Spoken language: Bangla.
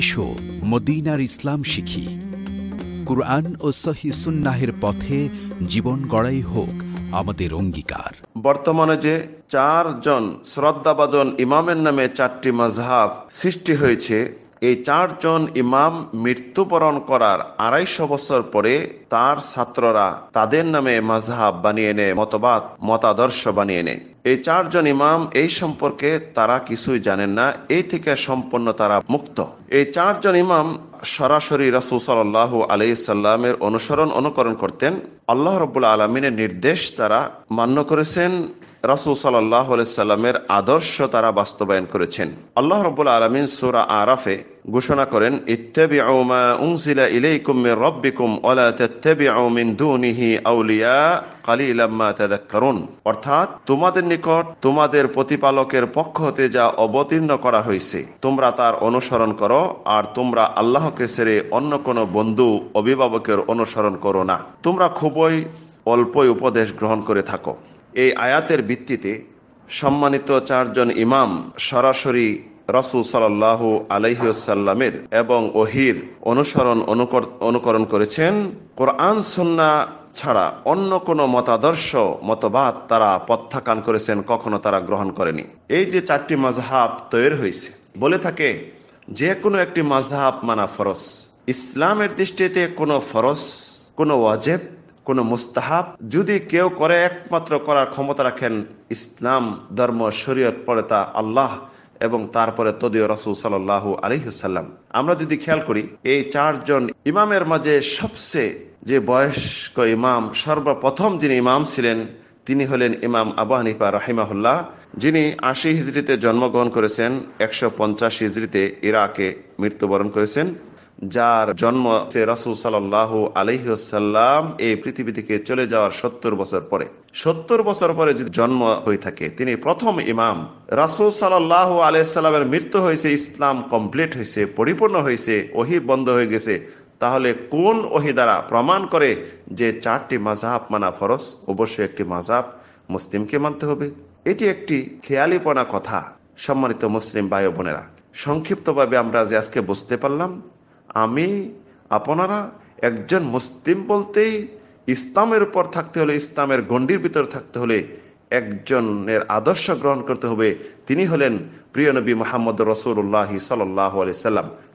এসো মদিনার ইসলাম শিখি কুরআন ও সহি সুন্নাহের পথে জীবন গড়াই হোক আমাদের অঙ্গীকার বর্তমানে যে চারজন শ্রদ্ধাবাজন ইমামের নামে চারটি মাঝহাব সৃষ্টি হয়েছে এই চারজন ইমাম মৃত্যুবরণ করার আড়াইশো বছর পরে তার ছাত্ররা তাদের নামে মাঝহাব বানিয়ে নেয় মতবাদ মতাদর্শ বানিয়ে নেয় এই চারজন ইমাম এই সম্পর্কে তারা কিছুই জানেন না এই থেকে সম্পন্ন তারা মুক্ত এই চারজন ইমাম সরাসরি রাসুল সাল্লাহ আলি সাল্লামের অনুসরণ অনুকরণ করতেন আল্লাহ রবুল্লা আলমিনের নির্দেশ তারা মান্য করেছেন রাসুল সাল্লাহ সাল্লামের আদর্শ তারা বাস্তবায়ন করেছেন আল্লাহ রবুল আলমিন সুরা আরাফে ঘোষণা করেন ইত্তাবিউমা উনসিলা ইলাইকুম মির রাব্বিকুম ওয়ালা তাত্তাবিউ মিন দুনিহি আউলিয়া কালিলাম্মা তাযাক্কারুন অর্থাৎ তোমাদের নিকট তোমাদের প্রতিপালকের পক্ষ হতে যা অবতীর্ণ করা হয়েছে তোমরা তার অনুসরণ করো আর তোমরা আল্লাহকে সেরে অন্য কোনো বন্ধু অভিভাবকের অনুসরণ করো না তোমরা খুবই অল্পই উপদেশ গ্রহণ করে থাকো এই আয়াতের ভিত্তিতে সম্মানিত চারজন ইমাম সরাসরি রসুল সাল্লাহ আলহ্লামের এবং ওহির অনুসরণ অনুকরণ করেছেন কোরআন সন্না ছাড়া অন্য কোনো মতাদর্শ মতবাদ তারা প্রত্যাখ্যান করেছেন কখনো তারা গ্রহণ করেনি এই যে চারটি মাঝহাব তৈরি হয়েছে বলে থাকে যে কোনো একটি মাঝহাব মানা ফরস ইসলামের দৃষ্টিতে কোনো ফরস কোনো ওয়াজেব কোনো মুস্তাহাব যদি কেউ করে একমাত্র করার ক্ষমতা রাখেন ইসলাম ধর্ম শরীয়ত পরে তা আল্লাহ এবং তারপরে তদীয় রাসুল সাল্লাহ আলহিসাল্লাম আমরা যদি খেয়াল করি এই চারজন ইমামের মাঝে সবচেয়ে যে বয়স্ক ইমাম সর্বপ্রথম যিনি ইমাম ছিলেন তিনি হলেন ইমাম আবু হানিফা রাহিমাহুল্লাহ যিনি আশি হিজড়িতে জন্মগ্রহণ করেছেন একশো পঞ্চাশ হিজড়িতে ইরাকে মৃত্যুবরণ করেছেন যার জন্ম রাসুল সাল্লাহ আলহিহসাল্লাম এই পৃথিবী থেকে চলে যাওয়ার সত্তর বছর পরে সত্তর বছর পরে যদি জন্ম হয়ে থাকে তিনি প্রথম ইমাম রাসুল সাল্লাহ আলহিসাল্লামের মৃত্যু হয়েছে ইসলাম কমপ্লিট হয়েছে পরিপূর্ণ হয়েছে ওহি বন্ধ হয়ে গেছে তাহলে কোন ওহি দ্বারা প্রমাণ করে যে চারটি মাজাহাব মানা ফরজ অবশ্যই একটি মাজাব মুসলিমকে মানতে হবে এটি একটি খেয়ালিপনা কথা সম্মানিত মুসলিম ভাই বোনেরা সংক্ষিপ্তভাবে আমরা যে আজকে বুঝতে পারলাম আমি আপনারা একজন মুসলিম বলতেই ইসলামের উপর থাকতে হলে ইসলামের গণ্ডির ভিতরে থাকতে হলে একজনের আদর্শ গ্রহণ করতে হবে তিনি হলেন প্রিয় নবী মোহাম্মদ রসুল্লাহ সাল্লাহ সাল্লাম